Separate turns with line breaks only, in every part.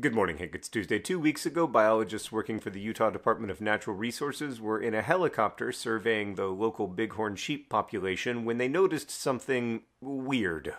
Good morning, Hank. It's Tuesday. Two weeks ago, biologists working for the Utah Department of Natural Resources were in a helicopter surveying the local bighorn sheep population when they noticed something weird.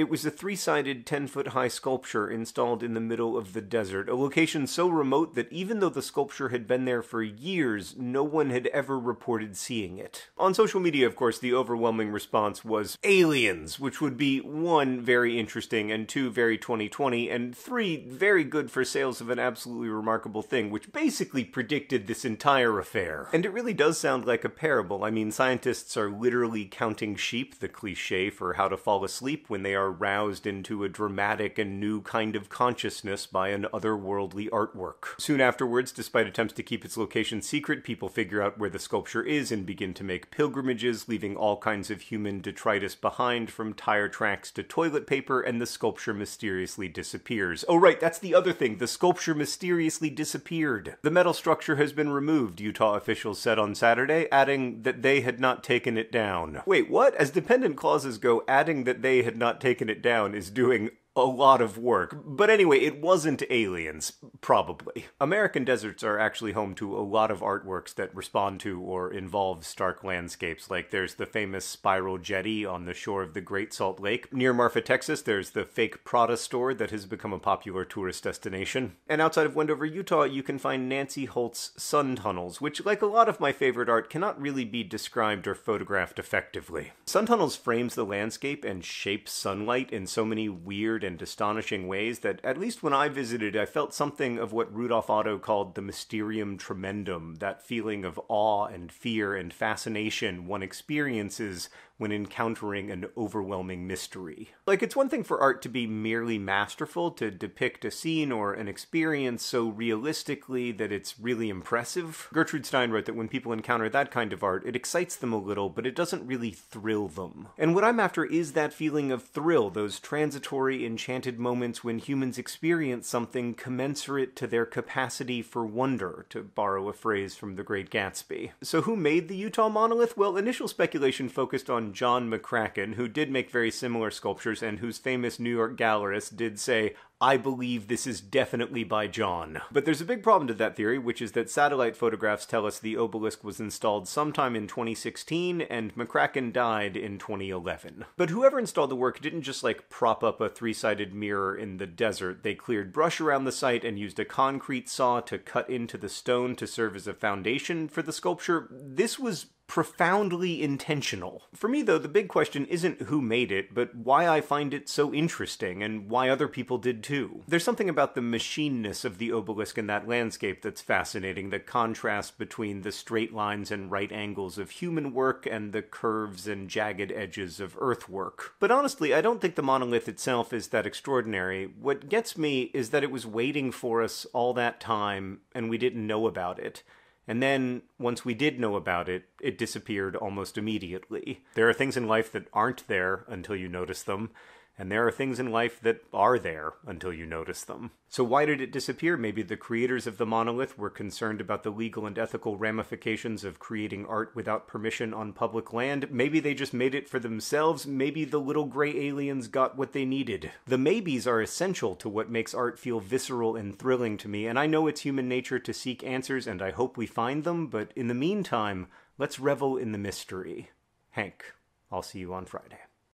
It was a three sided, 10 foot high sculpture installed in the middle of the desert, a location so remote that even though the sculpture had been there for years, no one had ever reported seeing it. On social media, of course, the overwhelming response was aliens, which would be one, very interesting, and two, very 2020, and three, very good for sales of an absolutely remarkable thing, which basically predicted this entire affair. And it really does sound like a parable. I mean, scientists are literally counting sheep, the cliche for how to fall asleep when they are are roused into a dramatic and new kind of consciousness by an otherworldly artwork. Soon afterwards, despite attempts to keep its location secret, people figure out where the sculpture is and begin to make pilgrimages, leaving all kinds of human detritus behind, from tire tracks to toilet paper, and the sculpture mysteriously disappears. Oh, right, that's the other thing. The sculpture mysteriously disappeared. The metal structure has been removed, Utah officials said on Saturday, adding that they had not taken it down. Wait, what? As dependent clauses go, adding that they had not taken taken it down is doing a lot of work. But anyway, it wasn't aliens, probably. American deserts are actually home to a lot of artworks that respond to or involve stark landscapes. Like there's the famous spiral jetty on the shore of the Great Salt Lake. Near Marfa, Texas, there's the fake Prada store that has become a popular tourist destination. And outside of Wendover, Utah, you can find Nancy Holt's sun tunnels, which, like a lot of my favorite art, cannot really be described or photographed effectively. Sun tunnels frames the landscape and shapes sunlight in so many weird and and astonishing ways that, at least when I visited, I felt something of what Rudolf Otto called the mysterium tremendum, that feeling of awe and fear and fascination one experiences when encountering an overwhelming mystery. Like, it's one thing for art to be merely masterful, to depict a scene or an experience so realistically that it's really impressive. Gertrude Stein wrote that when people encounter that kind of art, it excites them a little, but it doesn't really thrill them. And what I'm after is that feeling of thrill, those transitory, enchanted moments when humans experience something commensurate to their capacity for wonder, to borrow a phrase from The Great Gatsby. So who made the Utah monolith? Well, initial speculation focused on John McCracken, who did make very similar sculptures and whose famous New York gallerist did say, I believe this is definitely by John. But there's a big problem to that theory, which is that satellite photographs tell us the obelisk was installed sometime in 2016 and McCracken died in 2011. But whoever installed the work didn't just like prop up a three-sided mirror in the desert. They cleared brush around the site and used a concrete saw to cut into the stone to serve as a foundation for the sculpture. This was profoundly intentional. For me, though, the big question isn't who made it, but why I find it so interesting and why other people did too too. There's something about the machineness of the obelisk in that landscape that's fascinating, the contrast between the straight lines and right angles of human work and the curves and jagged edges of earthwork. But honestly, I don't think the monolith itself is that extraordinary. What gets me is that it was waiting for us all that time and we didn't know about it. And then, once we did know about it, it disappeared almost immediately. There are things in life that aren't there until you notice them. And there are things in life that are there until you notice them. So, why did it disappear? Maybe the creators of the monolith were concerned about the legal and ethical ramifications of creating art without permission on public land. Maybe they just made it for themselves. Maybe the little gray aliens got what they needed. The maybes are essential to what makes art feel visceral and thrilling to me, and I know it's human nature to seek answers, and I hope we find them, but in the meantime, let's revel in the mystery. Hank, I'll see you on Friday.